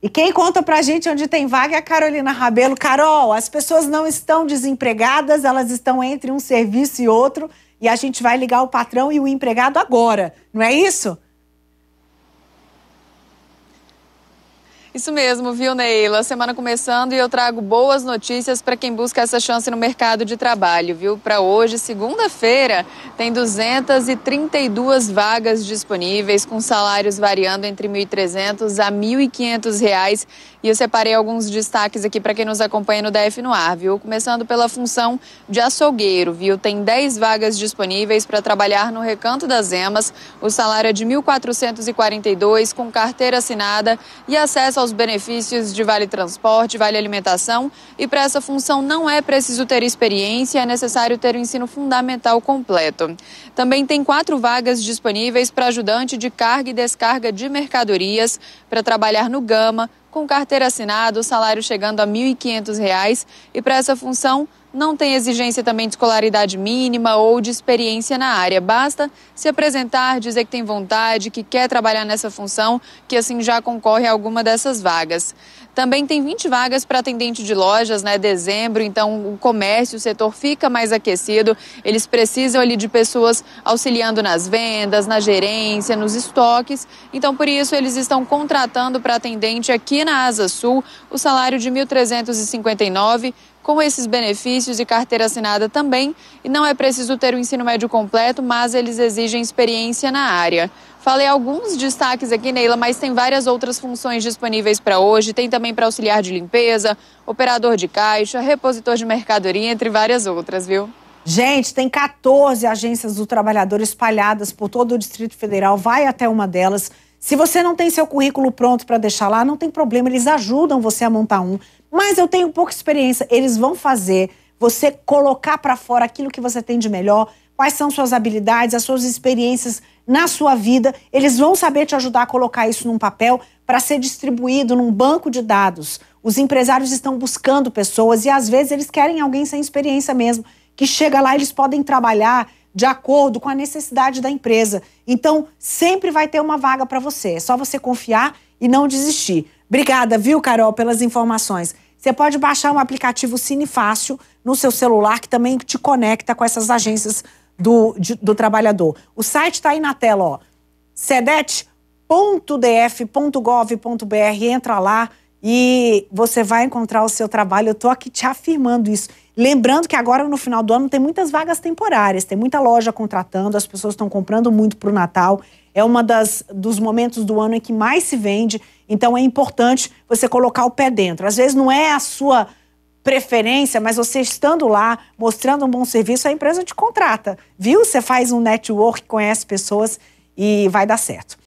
E quem conta pra gente onde tem vaga é a Carolina Rabelo. Carol, as pessoas não estão desempregadas, elas estão entre um serviço e outro, e a gente vai ligar o patrão e o empregado agora, não é isso? Isso mesmo, viu, Neila? A semana começando e eu trago boas notícias para quem busca essa chance no mercado de trabalho, viu? Para hoje, segunda-feira, tem 232 vagas disponíveis, com salários variando entre R$ 1.300 a R$ 1.500. E eu separei alguns destaques aqui para quem nos acompanha no DF no ar, viu? Começando pela função de açougueiro, viu? Tem 10 vagas disponíveis para trabalhar no Recanto das Emas. O salário é de R$ 1.442, com carteira assinada e acesso aos aos benefícios de vale transporte, vale alimentação, e para essa função não é preciso ter experiência, é necessário ter o ensino fundamental completo. Também tem quatro vagas disponíveis para ajudante de carga e descarga de mercadorias, para trabalhar no Gama, com carteira assinada, o salário chegando a R$ 1.500, e para essa função não tem exigência também de escolaridade mínima ou de experiência na área. Basta se apresentar, dizer que tem vontade, que quer trabalhar nessa função, que assim já concorre a alguma dessas vagas. Também tem 20 vagas para atendente de lojas, né? Dezembro, então o comércio, o setor fica mais aquecido. Eles precisam ali de pessoas auxiliando nas vendas, na gerência, nos estoques. Então, por isso, eles estão contratando para atendente aqui na Asa Sul o salário de R$ 1.359 com esses benefícios e carteira assinada também, e não é preciso ter o ensino médio completo, mas eles exigem experiência na área. Falei alguns destaques aqui, Neila, mas tem várias outras funções disponíveis para hoje. Tem também para auxiliar de limpeza, operador de caixa, repositor de mercadoria, entre várias outras, viu? Gente, tem 14 agências do trabalhador espalhadas por todo o Distrito Federal. Vai até uma delas. Se você não tem seu currículo pronto para deixar lá, não tem problema, eles ajudam você a montar um. Mas eu tenho pouca experiência, eles vão fazer você colocar para fora aquilo que você tem de melhor, quais são suas habilidades, as suas experiências na sua vida. Eles vão saber te ajudar a colocar isso num papel para ser distribuído num banco de dados. Os empresários estão buscando pessoas e às vezes eles querem alguém sem experiência mesmo, que chega lá eles podem trabalhar de acordo com a necessidade da empresa. Então, sempre vai ter uma vaga para você. É só você confiar e não desistir. Obrigada, viu, Carol, pelas informações. Você pode baixar um aplicativo Cinefácil no seu celular, que também te conecta com essas agências do, de, do trabalhador. O site está aí na tela, ó. Sedet.df.gov.br, entra lá, e você vai encontrar o seu trabalho. Eu estou aqui te afirmando isso. Lembrando que agora no final do ano tem muitas vagas temporárias, tem muita loja contratando, as pessoas estão comprando muito para o Natal. É um dos momentos do ano em que mais se vende, então é importante você colocar o pé dentro. Às vezes não é a sua preferência, mas você estando lá, mostrando um bom serviço, a empresa te contrata, viu? Você faz um network, conhece pessoas e vai dar certo.